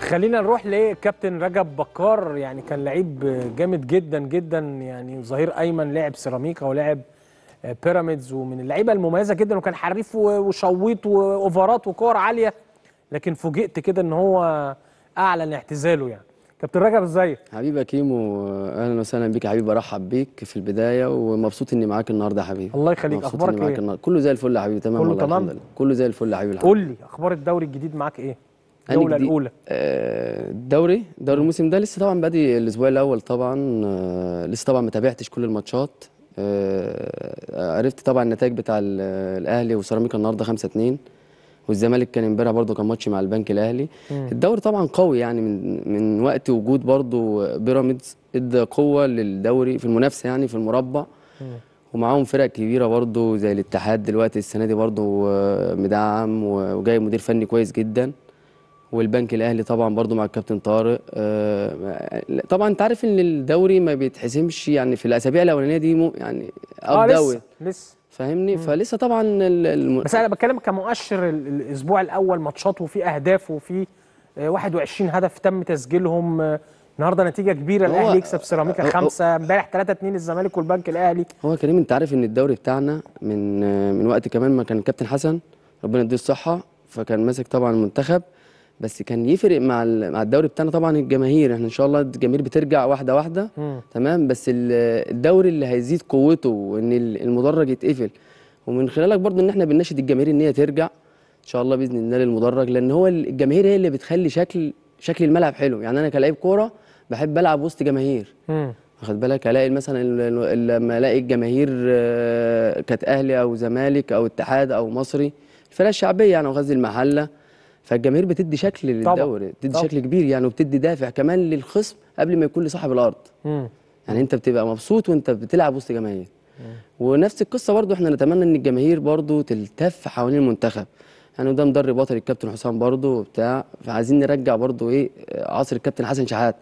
خلينا نروح لكابتن رجب بكار يعني كان لعيب جامد جدا جدا يعني ظهير ايمن لعب سيراميكا ولعب بيراميدز ومن اللعيبه المميزه جدا وكان حريف وشويط واوفرات وكور عاليه لكن فوجئت كده ان هو اعلن اعتزاله يعني كابتن رجب ازيك حبيبي كيمو اهلا وسهلا بيك يا حبيبي برحب بيك في البدايه ومبسوط اني معاك النهارده يا حبيبي الله يخليك اخبارك ايه النهاردة. كله زي الفل يا حبيبي تمام كله تمام كله زي الفل يا حبيبي قول لي اخبار الدوري الجديد معاك ايه الجوله الاولى الدوري آه، دوري الموسم ده لسه طبعا بادي الاسبوع الاول طبعا آه، لسه طبعا ما تابعتش كل الماتشات آه، عرفت طبعا النتائج بتاع الاهلي وسيراميكا النهارده 5 2 والزمالك كان امبارح برضه كان ماتش مع البنك الاهلي الدوري طبعا قوي يعني من من وقت وجود برضه بيراميدز ادى قوه للدوري في المنافسه يعني في المربع ومعاهم فرق كبيره برضه زي الاتحاد دلوقتي السنه دي برضه مدعم وجاي مدير فني كويس جدا والبنك الاهلي طبعا برضو مع الكابتن طارق آه، طبعا انت عارف ان الدوري ما بيتحسمش يعني في الاسابيع الاولانيه دي يعني اه لسه لسه فاهمني فلسه طبعا الم... بس انا بتكلم كمؤشر الاسبوع الاول ماتشات وفي اهداف وفي 21 آه، هدف تم تسجيلهم آه، النهارده نتيجه كبيره الاهلي يكسب سيراميكا خمسة امبارح 3 2 الزمالك والبنك الاهلي هو كريم انت عارف ان الدوري بتاعنا من من وقت كمان ما كان الكابتن حسن ربنا يديه الصحه فكان ماسك طبعا المنتخب بس كان يفرق مع مع الدوري بتاعنا طبعا الجماهير احنا ان شاء الله الجماهير بترجع واحده واحده مم. تمام بس الدوري اللي هيزيد قوته وان المدرج يتقفل ومن خلالك برضو ان احنا بنناشد الجماهير ان هي ترجع ان شاء الله باذن الله للمدرج لان هو الجماهير هي اللي بتخلي شكل شكل الملعب حلو يعني انا كلاعب كوره بحب العب وسط جماهير واخد بالك الاقي مثلا لما الاقي الجماهير آه، كانت اهلي او زمالك او اتحاد او مصري الفرق الشعبيه يعني وغزل المحله فالجماهير بتدي شكل للدوري بتدي طبعًا. شكل كبير يعني وبتدي دافع كمان للخصم قبل ما يكون لصاحب الارض مم. يعني انت بتبقى مبسوط وانت بتلعب وسط جماهير ونفس القصه برضو احنا نتمنى ان الجماهير برضو تلتف حوالين المنتخب يعني وده مدرب بطل الكابتن حسام برضو وبتاع فعايزين نرجع برضو ايه عصر الكابتن حسن شحاته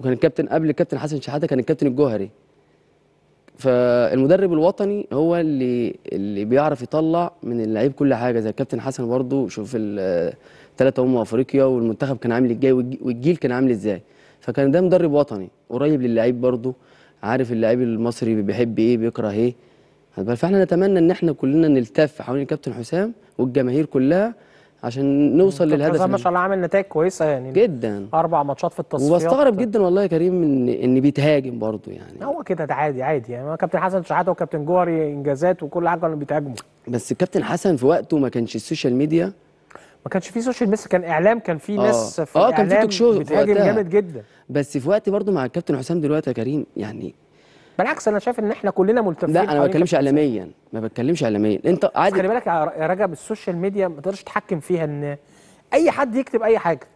وكان الكابتن قبل الكابتن حسن شحاته كان الكابتن الجوهري فالمدرب الوطني هو اللي اللي بيعرف يطلع من اللعيب كل حاجه زي الكابتن حسن برضو شوف الثلاثه امم افريقيا والمنتخب كان عامل ازاي والجيل كان عامل ازاي فكان ده مدرب وطني قريب للعيب برضو عارف اللعيب المصري بيحب ايه بيكره ايه فاحنا نتمنى ان احنا كلنا نلتف حوالين الكابتن حسام والجماهير كلها عشان نوصل للهدف ما شاء الله عامل نتائج كويسه يعني جدا اربع ماتشات في التصفيات وبستغرب جدا والله يا كريم ان ان بيتهاجم برضه يعني هو كده ده عادي عادي يعني كابتن حسن شحاته وكابتن جوهري انجازات وكل حاجه كانوا بيتهاجموا بس الكابتن حسن في وقته ما كانش السوشيال ميديا ما كانش في سوشيال ميديا كان اعلام كان في آه. ناس في اه كان في توك شو بتهاجم جامد جدا بس في وقت برضه مع الكابتن حسام دلوقتي يا كريم يعني بالعكس انا شايف ان احنا كلنا ملتفين لا انا ما بتكلمش اعلاميا ما بتكلمش اعلاميا انت عادي خلي بالك يا رجب السوشيال ميديا ما تقدرش تتحكم فيها ان اي حد يكتب اي حاجه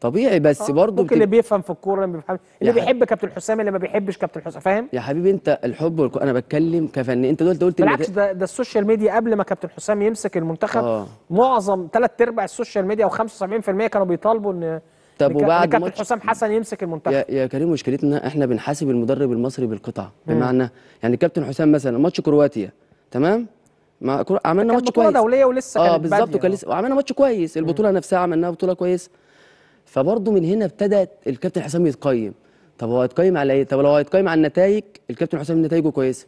طبيعي بس آه، برضه ممكن اللي بيفهم في الكوره اللي بيفهم اللي بيحب كابتن حسام اللي ما بيحبش كابتن حسام فاهم يا حبيبي انت الحب والكو... انا بتكلم كفني انت دلوقتي قلت بالعكس ده, ده السوشيال ميديا قبل ما كابتن حسام يمسك المنتخب آه. معظم ثلاث ارباع السوشيال ميديا او 75% كانوا بيطالبوا ان طب وبعد كابتن حسام حسن يمسك المنتخب يا, يا كريم مشكلتنا احنا بنحاسب المدرب المصري بالقطعه بمعنى يعني كابتن حسام مثلا ماتش كرواتيا تمام ما كرو... عملنا ماتش كويس دوليه ولسه اه بالظبط وكان لسه وعملنا ماتش كويس البطوله مم. نفسها عملناها بطوله كويسه فبرضه من هنا ابتدت الكابتن حسام يتقيم طب هو هيتقيم على ايه؟ طب لو هيتقيم على النتائج الكابتن حسام نتائجه كويسه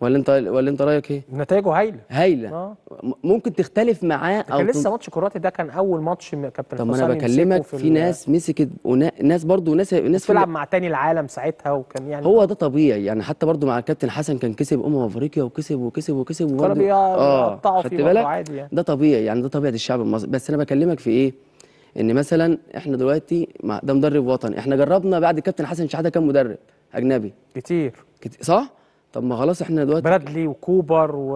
ولا انت ولا انت رايك ايه؟ نتائجه هايله هايله آه. ممكن تختلف معاه او كان لسه ماتش كرواتيا ده كان اول ماتش كابتن طب ما انا بكلمك في, في ناس مسكت ناس برضو ناس ناس بتلعب مع تاني العالم ساعتها وكان يعني هو ده طبيعي يعني حتى برضو مع الكابتن حسن كان كسب امم افريقيا وكسب وكسب وكسب وكسب اه خدت بالك عادي يعني. ده طبيعي يعني ده طبيعه الشعب المصري بس انا بكلمك في ايه؟ ان مثلا احنا دلوقتي ده مدرب وطني احنا جربنا بعد الكابتن حسن شحاته كام مدرب اجنبي كتير, كتير. صح؟ طب ما خلاص احنا دلوقتي برادلي وكوبر و...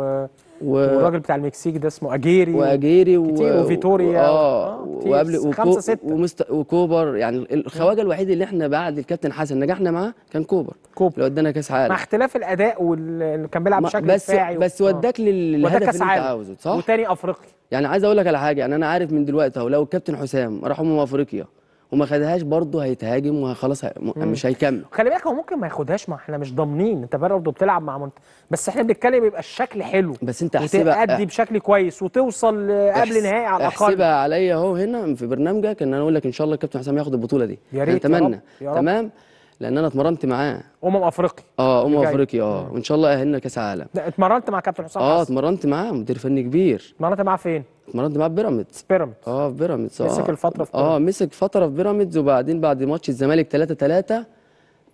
و... والراجل بتاع المكسيك ده اسمه اجيري واجيري و... و... آه، وفيتوريا اه وقبل وكو... ومست... وكوبر يعني الخواجه الوحيد اللي احنا بعد الكابتن حسن نجحنا معاه كان كوبر كوبر اللي ودانا كاس عالم مع اختلاف الاداء وال... كان بيلعب بشكل بس دفاعي بس و... وداك آه. للهدف اللي انت عاوزه صح وتاني افريقيا يعني عايز اقول لك على حاجه يعني انا عارف من دلوقتي اهو لو الكابتن حسام راح امم افريقيا وما خدهاش برضه هيتهاجم وخلاص مش هيكمل خلي بالك هو ممكن ما ياخدهاش ما احنا مش ضامنين انت برضه بتلعب مع منت... بس احنا بنتكلم يبقى الشكل حلو بس انت احسبها تأدي بشكل كويس وتوصل قبل أحس... نهائي على الاقل احسبها عليا اهو هنا في برنامجك ان انا اقول لك ان شاء الله الكابتن حسام ياخد البطوله دي يا ريت اتمنى تمام لان انا اتمرنت معاه امم افريقيا اه امم افريقيا اه وان شاء الله اهلنا كاس عالم اتمرنت مع كابتن حسام اه اتمرنت معاه مدير فني كبير اتمرنت معاه فين اتمرنت معاه في بيراميدز بيراميدز اه في بيراميدز اه مسك الفتره في اه مسك فتره في بيراميدز وبعدين بعد ماتش الزمالك 3 3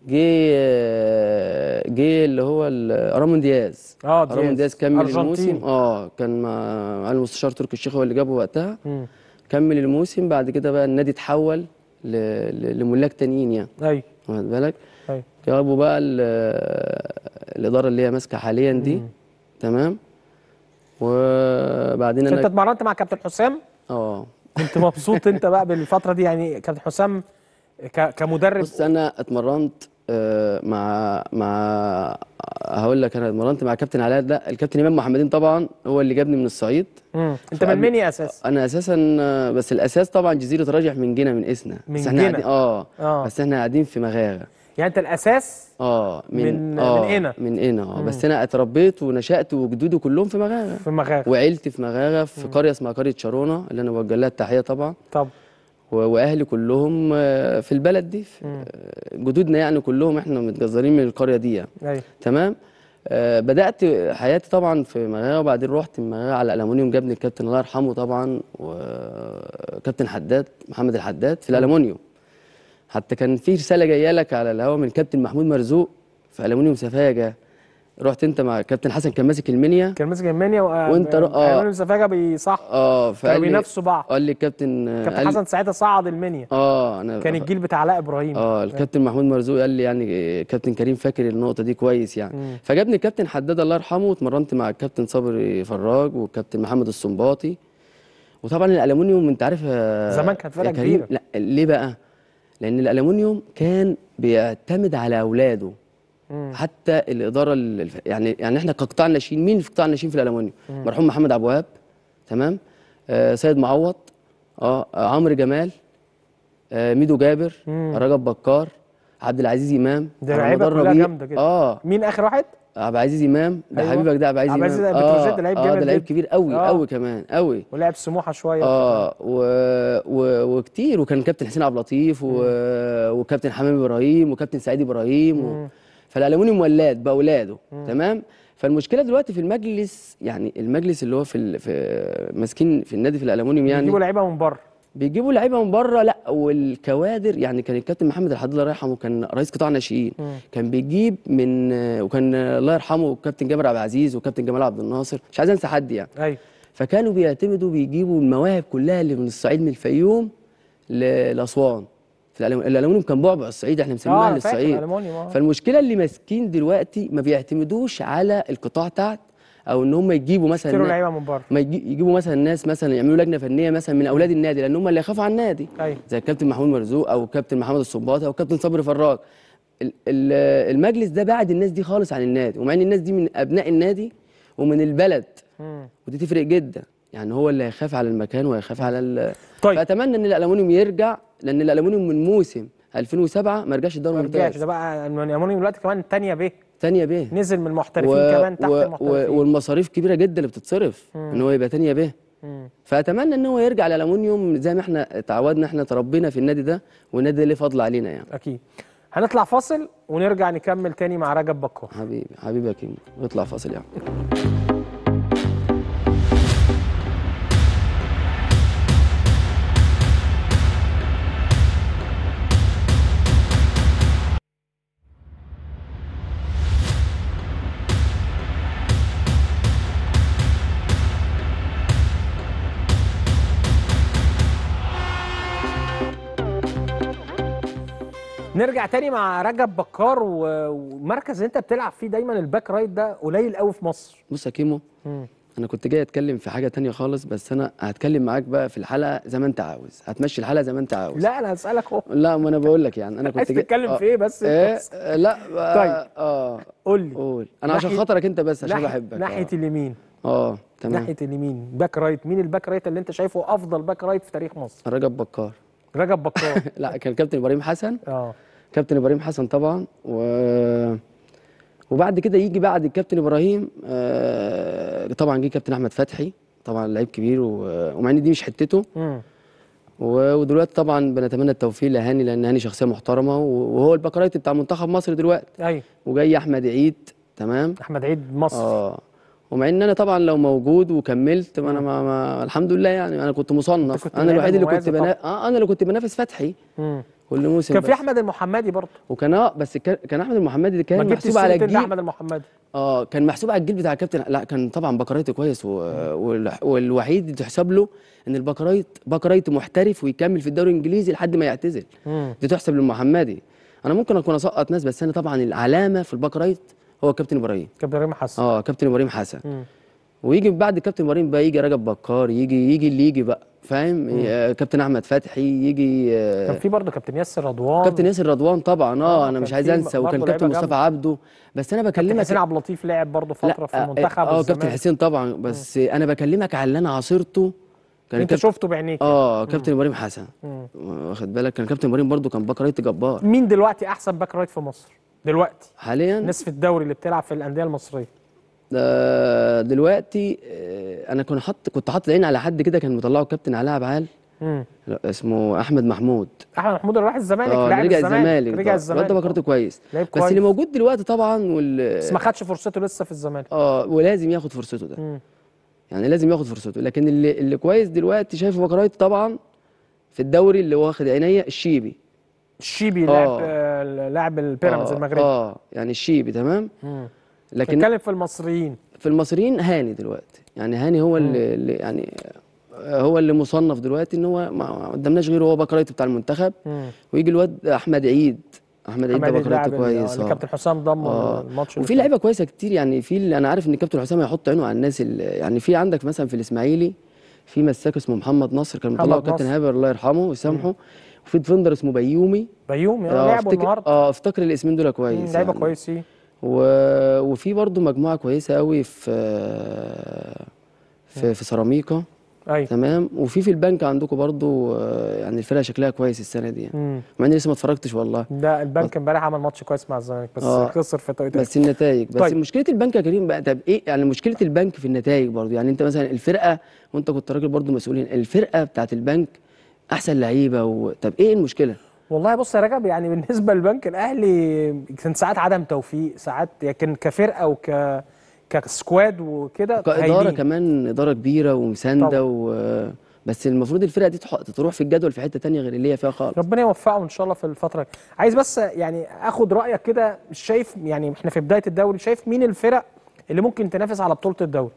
جه آه، جه اللي هو آه، رامون دياز اه دياز رامون دياز كمل أرجنتين. الموسم اه كان مع المستشار تركي الشيخ هو اللي جابه وقتها م. كمل الموسم بعد كده بقى النادي اتحول لملاك تانيين يعني ايوه واخد بالك أيوة. جوابه بقى الاداره اللي هي ماسكه حاليا دي مم. تمام وبعدين انا انت اتمرنت مع كابتن حسام اه كنت مبسوط انت بقى بالفتره دي يعني كابتن حسام كمدرب بص انا اتمرنت آه، مع مع هقول لك انا اتمرنت مع كابتن علاء لا الكابتن امام محمدين طبعا هو اللي جابني من الصعيد انت من مني اساس انا اساسا بس الاساس طبعا جزيره راجح من جينا من اسنا من بس احنا قاعدين آه, اه بس احنا قاعدين في مغاغه يعني انت الاساس اه من من آه من هنا اه بس انا اتربيت ونشات وجدودي كلهم في مغاغه في مغاغه وعيلتي في مغاغه في مم. قريه اسمها قريه شارونه اللي انا بوجه لها التحيه طبعا طب واهلي كلهم آه، في البلد دي في آه، جدودنا يعني كلهم احنا متجذرين من القريه دي يعني. أي. أيوة. تمام آه، بدات حياتي طبعا في مغاية وبعدين رحت من على الالومنيوم جابني الكابتن الله يرحمه طبعا وكابتن حداد محمد الحداد في الالومنيوم حتى كان في رساله جايه لك على الهواء من كابتن محمود مرزوق في الومنيوم سفاجه رحت انت مع كابتن حسن كان ماسك المنيا كان ماسك المنيا و... وانت ر... اه ايمن سفاجه بيصح اه فقال لي بينافسوا بعض قال لي الكابتن كابتن قال... حسن ساعتها صعد المنيا اه انا كان الجيل بتاع علاء ابراهيم اه الكابتن محمود مرزوق قال لي يعني كابتن كريم فاكر النقطه دي كويس يعني مم. فجابني الكابتن حداد الله يرحمه واتمرنت مع الكابتن صبري فراج والكابتن محمد السنباطي وطبعا الالومنيوم انت عارف آه، زمان كانت فرقه كبيره لا ليه بقى؟ لان الالومنيوم كان بيعتمد على اولاده حتى الاداره الف... يعني يعني احنا كقطاع ناشئين مين في قطاع الناشئين في الالومنيوم مرحوم محمد عبد الوهاب تمام آه سيد معوض آه،, اه عمرو جمال آه ميدو جابر مم. رجب بكار عبد العزيز امام ده لعيبه كلها جامده كده اه مين اخر واحد عبد العزيز امام ده أيوة. حبيبك ده عبد العزيز امام عبد العزيز آه،, آه. ده لعيب جامد آه ده لعيب كبير قوي آه. قوي كمان قوي ولعب سموحه شويه اه و... و... وكتير وكان كابتن حسين عبد اللطيف و... وكابتن حمام ابراهيم وكابتن سعيد ابراهيم و... فالالومنيوم ولاد باولاده مم. تمام فالمشكله دلوقتي في المجلس يعني المجلس اللي هو في, في ماسكين في النادي في الالومنيوم يعني بيجيبوا لعيبه من بره بيجيبوا لعيبه من بره لا والكوادر يعني كان الكابتن محمد الحد الله يرحمه كان رئيس قطاع ناشئين كان بيجيب من وكان الله يرحمه الكابتن جابر عبد العزيز والكابتن جمال عبد الناصر مش عايز انسى حد يعني ايوه فكانوا بيعتمدوا بيجيبوا المواهب كلها اللي من الصعيد من الفيوم لاسوان في الالومنيوم كان بعبع الصعيد احنا مسمينه اهل آه، الصعيد آه. فالمشكله اللي ماسكين دلوقتي ما بيعتمدوش على القطاع تحت او ان هم يجيبوا مثلا لعيبه من بره ما يجيبوا مثلا ناس مثلا يعملوا لجنه فنيه مثلا من اولاد النادي لان هم اللي يخافوا على النادي أيوة. زي الكابتن محمود مرزوق او الكابتن محمد الصباط او الكابتن صبري فراج المجلس ده بعد الناس دي خالص عن النادي ومع ان الناس دي من ابناء النادي ومن البلد م. ودي تفرق جدا يعني هو اللي هيخاف على المكان وهيخاف على ال... طيب فاتمنى ان الالومنيوم يرجع لان الالومنيوم من موسم 2007 ما رجعش الدوري الممتاز ما رجعش ده بقى الالومنيوم دلوقتي كمان ثانيه بيه ثانيه بيه نزل من المحترفين و... كمان تحت و... المحترفين والمصاريف كبيره جدا اللي بتتصرف ان هو يبقى ثانيه بيه فاتمنى ان هو يرجع للالومنيوم زي ما احنا اتعودنا احنا تربينا في النادي ده والنادي ده ليه فضل علينا يعني اكيد هنطلع فاصل ونرجع نكمل تاني مع رجب بكار حبيبي حبيبي يا كيمو نطلع فاصل يعني نرجع تاني مع رجب بكار والمركز اللي انت بتلعب فيه دايما الباك رايت ده قليل قوي في مصر بص يا كيمو مم. انا كنت جاي اتكلم في حاجه تانية خالص بس انا هتكلم معاك بقى في الحلقه زي ما انت عاوز هتمشي الحلقه زي ما انت عاوز لا انا هسالك هو لا ما انا بقول لك يعني انا كنت عايز تتكلم آه. في ايه بس إيه؟ لا طيب اه قول لي قول انا ناحية... عشان خاطرك انت بس عشان بحبك آه. ناحيه اليمين اه تمام ناحيه اليمين باك رايت مين الباك رايت اللي انت شايفه افضل باك رايت في تاريخ مصر رجب بكار رجب بكار لا كان كابتن ابراهيم حسن اه كابتن ابراهيم حسن طبعا و وبعد كده يجي بعد الكابتن ابراهيم آه طبعا جه كابتن احمد فتحي طبعا لعيب كبير و... ومع ان دي مش حتته و... ودلوقتي طبعا بنتمنى التوفيق لهاني لان هاني شخصيه محترمه وهو البكرايت بتاع منتخب مصر دلوقتي ايوه وجاي احمد عيد تمام احمد عيد مصر اه ومع ان انا طبعا لو موجود وكملت ما انا ما ما الحمد لله يعني انا كنت مصنف كنت انا الوحيد اللي كنت بنا... اه انا اللي كنت بنافس فتحي مم. كل موسم كان في احمد المحمدي برضه وكان اه بس كان احمد المحمدي كان محسوب على الجيل احمد المحمدي اه كان محسوب على الجيل بتاع الكابتن لا كان طبعا بكرايته كويس و... والوحيد اللي تحسب له ان البكرايت بكرايت محترف ويكمل في الدوري الانجليزي لحد ما يعتزل مم. دي تحسب للمحمدي انا ممكن اكون اسقط ناس بس انا طبعا العلامه في البكرايت هو كابتن ابراهيم كابتن ابراهيم حسن اه كابتن ابراهيم حسن ويجي بعد كابتن ابراهيم بقى يجي رجب بكار يجي يجي اللي يجي بقى فاهم آه، كابتن احمد فتحي يجي آه، كان في برضه كابتن ياسر رضوان كابتن ياسر رضوان طبعا اه, آه، انا مش عايز انسى وكان كابتن مصطفى عبده بس انا بكلمك كابتن حسين عبد اللطيف لعب برضه فتره في المنتخب اه كابتن حسين طبعا بس مم. انا بكلمك على اللي انا عاصرته كان انت كابت... شفته بعينيك يعني. اه كابتن ابراهيم حسن واخد بالك كان كابتن ابراهيم برضه كان باك رايت جبار مين دلوقتي احسن باك رايت في مصر دلوقتي حاليا نصف الدوري اللي بتلعب في الانديه المصريه آه، دلوقتي آه، انا كنت حاطط كنت حاطط عيني على حد كده كان مطلعه كابتن علاء عبعال اسمه احمد محمود احمد محمود اللي راح الزمالك آه، لاعب رجع الزمالك رجع الزمالك ده فكرته كويس بس اللي موجود دلوقتي طبعا وال بس ما خدش فرصته لسه في الزمالك اه ولازم ياخد فرصته ده مم. يعني لازم ياخد فرصته لكن اللي اللي كويس دلوقتي شايفه بكرايت طبعا في الدوري اللي واخد عينيا الشيبي الشيبي آه. لاعب لاعب البيراميدز آه المغربي اه يعني الشيبي تمام لكن نتكلم في المصريين في المصريين هاني دلوقتي يعني هاني هو اللي, اللي يعني آه، هو اللي مصنف دلوقتي ان هو ما قدمناش غيره هو بكرايت بتاع المنتخب مم. ويجي الواد احمد عيد احمد عيد ده كويس اه كابتن حسام ضمه آه. الماتش وفي لعيبه كويسه كتير يعني في انا عارف ان كابتن حسام هيحط عينه على الناس اللي يعني في عندك مثلا في الاسماعيلي في مساك اسمه محمد نصر كان مطلعه كابتن هابر الله يرحمه ويسامحه وفي ديفندر اسمه بيومي بيومي آه،, آه لعبوا النهارده اه افتكر الاسمين دول كويس لعيبه يعني. كويسين و... وفي برضه مجموعه كويسه قوي في في, في سيراميكا أيوة. تمام وفي في البنك عندكم برضو آه، يعني الفرقه شكلها كويس السنه دي يعني مع اني لسه ما اتفرجتش والله لا البنك امبارح عمل ماتش كويس مع الزمالك بس آه. خسر في طريقه بس النتائج بس طيب. مشكله البنك يا كريم بقى طب ايه يعني مشكله البنك في النتائج برضو يعني انت مثلا الفرقه وانت كنت راجل برضو مسؤول الفرقه بتاعت البنك احسن لعيبه و... طب ايه المشكله والله بص يا رجب يعني بالنسبه للبنك الاهلي كان ساعات عدم توفيق ساعات لكن كفرقه وك كسكواد وكده كاداره كمان اداره كبيره ومسانده و... بس المفروض الفرقه دي تروح في الجدول في حته تانية غير اللي هي فيها خالص ربنا يوفقه ان شاء الله في الفتره عايز بس يعني اخد رايك كده شايف يعني احنا في بدايه الدوري شايف مين الفرق اللي ممكن تنافس على بطوله الدوري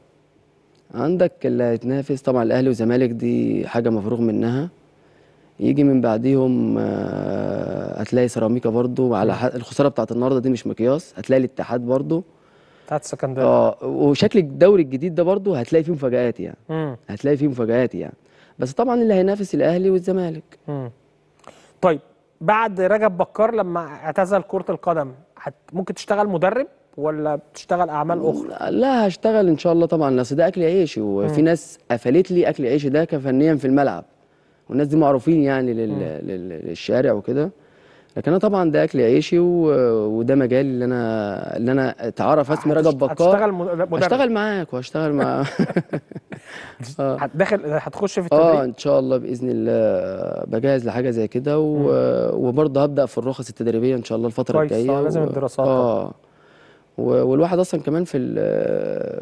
عندك اللي هتنافس طبعا الاهلي والزمالك دي حاجه مفروغ منها يجي من بعديهم آه، هتلاقي سيراميكا برضو على الخساره بتاعت النهارده دي مش مقياس هتلاقي الاتحاد برضو بتاعت السكندريه اه وشكل الدوري الجديد ده برضو هتلاقي فيه مفاجآت يعني هتلاقي فيه مفاجآت يعني بس طبعا اللي هينافس الاهلي والزمالك طيب بعد رجب بكار لما اعتزل كره القدم هت... ممكن تشتغل مدرب ولا بتشتغل اعمال اخرى لا هشتغل ان شاء الله طبعا اصل ده اكل عيشي وفي ناس قفلت لي اكل عيشي ده كفنيا في الملعب والناس دي معروفين يعني للشارع وكده لكن انا طبعا ده اكل عيشي و... وده مجالي اللي انا اللي انا اتعرف اسمي رجب بكار هتشتغل مدرب هشتغل معاك وهشتغل مع آه. هتدخل هتخش في آه، التدريب اه ان شاء الله باذن الله بجهز لحاجه زي كده و... وبرضه هبدا في الرخص التدريبيه ان شاء الله الفتره آه، الجايه لازم الدراسات اه والواحد اصلا كمان في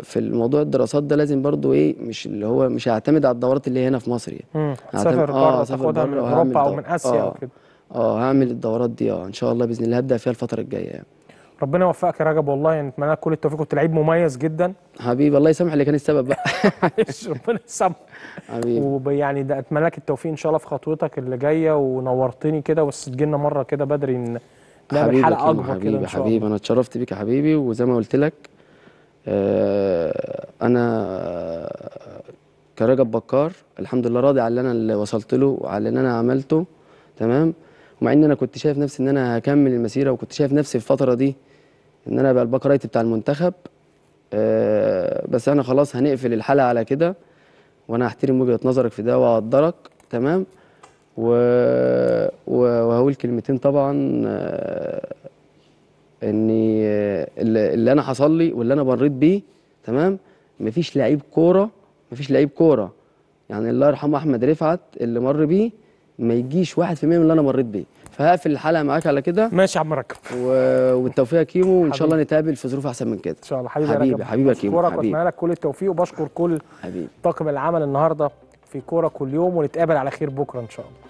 في الموضوع الدراسات ده لازم برضو ايه مش اللي هو مش هيعتمد على الدورات اللي هنا في مصر يعني هسافر آه، بره تاخدها من اوروبا او من اسيا آه وكده اه هعمل الدورات دي اه ان شاء الله باذن الله هبدا فيها الفتره الجايه يعني ربنا يوفقك يا رجب والله نتمنى يعني لك كل التوفيق كنت لعيب مميز جدا حبيبي الله يسامح اللي كان السبب بقى ربنا يسامحك حبيبي ويعني اتمنى لك التوفيق ان شاء الله في خطوتك اللي جايه ونورتني كده بس تجي لنا مره كده بدري حبيبي حلقه اكبر حبيبي حبيبي انا اتشرفت بيك يا حبيبي وزي ما قلت لك آه انا آه، كرجب بكار الحمد لله راضي على اللي انا اللي وصلت له وعلى اللي انا عملته تمام ومع ان انا كنت شايف نفسي ان انا هكمل المسيره وكنت شايف نفسي في الفتره دي ان انا ابقى الباك رايت بتاع المنتخب آه بس انا خلاص هنقفل الحلقه على كده وانا هحترم وجهه نظرك في ده واقدرك تمام و... و... اول كلمتين طبعا آه، ان آه، اللي انا حصل لي واللي انا مريت بيه تمام مفيش لعيب كوره مفيش لعيب كوره يعني الله يرحمه احمد رفعت اللي مر بيه ما يجيش 1% من اللي انا مريت بيه فهقفل الحلقه معاك على كده ماشي يا عم ركب و... والتوفيق يا كيمو وان شاء الله نتقابل في ظروف احسن من كده ان شاء الله حبيبي حبيبي يا حبيبي يا كيمو بشكرك واتمنى لك كل التوفيق وبشكر كل طاقم العمل النهارده في كوره كل يوم ونتقابل على خير بكره ان شاء الله